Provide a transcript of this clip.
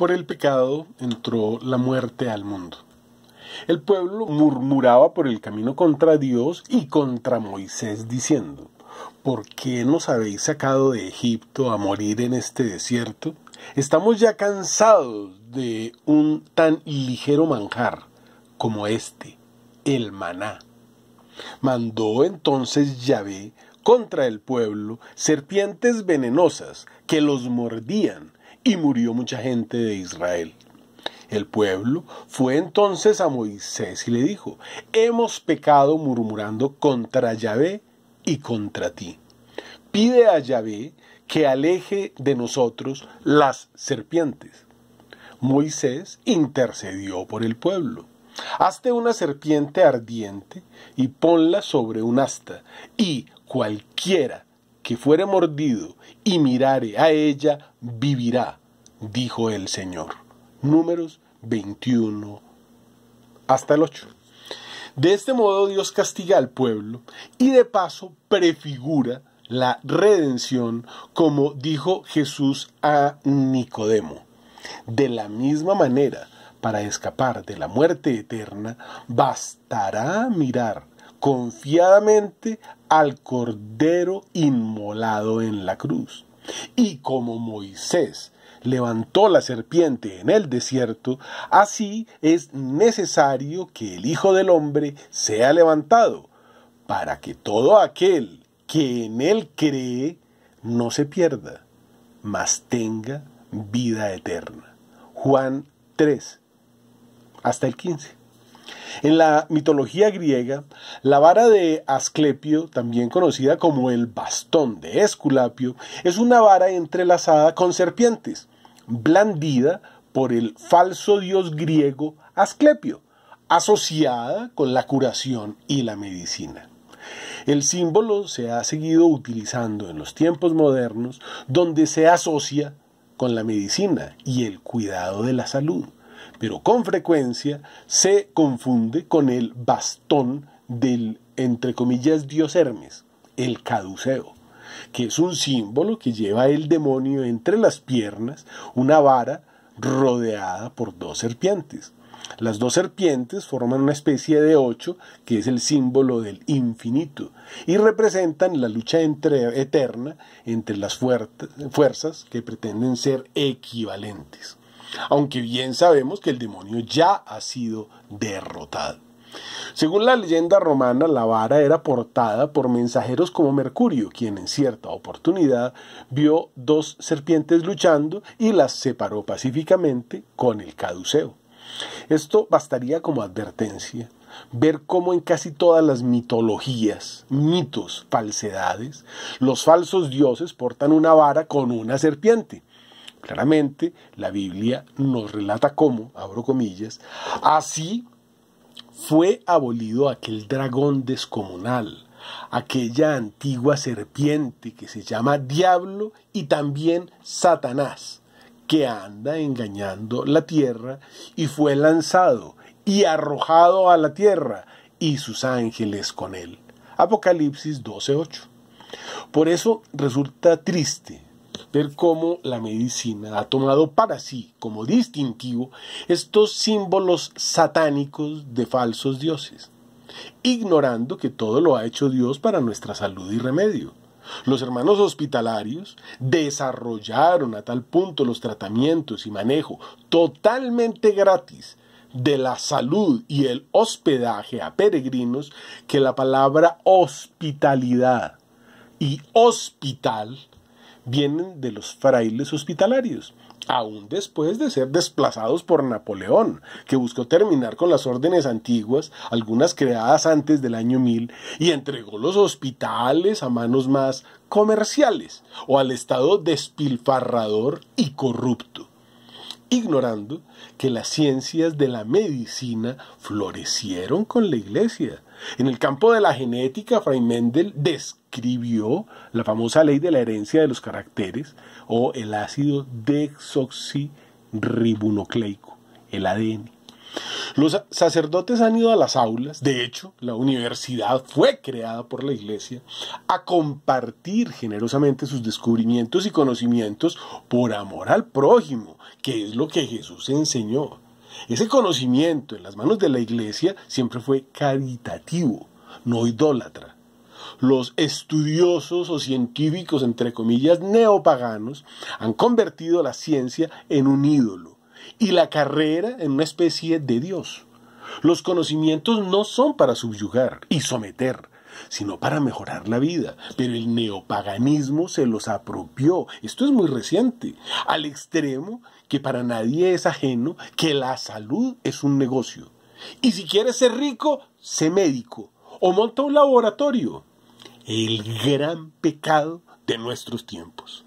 Por el pecado entró la muerte al mundo. El pueblo murmuraba por el camino contra Dios y contra Moisés diciendo, ¿por qué nos habéis sacado de Egipto a morir en este desierto? Estamos ya cansados de un tan ligero manjar como este, el maná. Mandó entonces Yahvé contra el pueblo serpientes venenosas que los mordían y murió mucha gente de Israel. El pueblo fue entonces a Moisés y le dijo, hemos pecado murmurando contra Yahvé y contra ti. Pide a Yahvé que aleje de nosotros las serpientes. Moisés intercedió por el pueblo. Hazte una serpiente ardiente y ponla sobre un asta, y cualquiera que fuere mordido y mirare a ella vivirá dijo el Señor. Números 21 hasta el 8. De este modo Dios castiga al pueblo y de paso prefigura la redención como dijo Jesús a Nicodemo. De la misma manera, para escapar de la muerte eterna, bastará mirar confiadamente al Cordero inmolado en la cruz. Y como Moisés levantó la serpiente en el desierto, así es necesario que el Hijo del Hombre sea levantado, para que todo aquel que en él cree no se pierda, mas tenga vida eterna. Juan 3, hasta el 15. En la mitología griega, la vara de Asclepio, también conocida como el bastón de Esculapio, es una vara entrelazada con serpientes blandida por el falso dios griego Asclepio, asociada con la curación y la medicina. El símbolo se ha seguido utilizando en los tiempos modernos donde se asocia con la medicina y el cuidado de la salud, pero con frecuencia se confunde con el bastón del, entre comillas, dios Hermes, el caduceo que es un símbolo que lleva el demonio entre las piernas, una vara rodeada por dos serpientes. Las dos serpientes forman una especie de ocho, que es el símbolo del infinito, y representan la lucha eterna entre las fuerzas que pretenden ser equivalentes. Aunque bien sabemos que el demonio ya ha sido derrotado. Según la leyenda romana, la vara era portada por mensajeros como Mercurio, quien en cierta oportunidad vio dos serpientes luchando y las separó pacíficamente con el caduceo. Esto bastaría como advertencia. Ver cómo en casi todas las mitologías, mitos, falsedades, los falsos dioses portan una vara con una serpiente. Claramente, la Biblia nos relata cómo, abro comillas, así fue abolido aquel dragón descomunal, aquella antigua serpiente que se llama Diablo y también Satanás, que anda engañando la tierra y fue lanzado y arrojado a la tierra y sus ángeles con él. Apocalipsis 12:8. Por eso resulta triste ver cómo la medicina ha tomado para sí como distintivo estos símbolos satánicos de falsos dioses, ignorando que todo lo ha hecho Dios para nuestra salud y remedio. Los hermanos hospitalarios desarrollaron a tal punto los tratamientos y manejo totalmente gratis de la salud y el hospedaje a peregrinos que la palabra hospitalidad y hospital vienen de los frailes hospitalarios, aún después de ser desplazados por Napoleón, que buscó terminar con las órdenes antiguas, algunas creadas antes del año 1000, y entregó los hospitales a manos más comerciales o al Estado despilfarrador y corrupto ignorando que las ciencias de la medicina florecieron con la iglesia. En el campo de la genética, Fray Mendel escribió la famosa ley de la herencia de los caracteres o el ácido desoxirribonucleico, el ADN. Los sacerdotes han ido a las aulas, de hecho, la universidad fue creada por la iglesia, a compartir generosamente sus descubrimientos y conocimientos por amor al prójimo, que es lo que Jesús enseñó. Ese conocimiento en las manos de la iglesia siempre fue caritativo, no idólatra los estudiosos o científicos, entre comillas, neopaganos, han convertido la ciencia en un ídolo y la carrera en una especie de Dios. Los conocimientos no son para subyugar y someter, sino para mejorar la vida. Pero el neopaganismo se los apropió. Esto es muy reciente, al extremo que para nadie es ajeno que la salud es un negocio. Y si quieres ser rico, sé médico o monta un laboratorio el gran pecado de nuestros tiempos.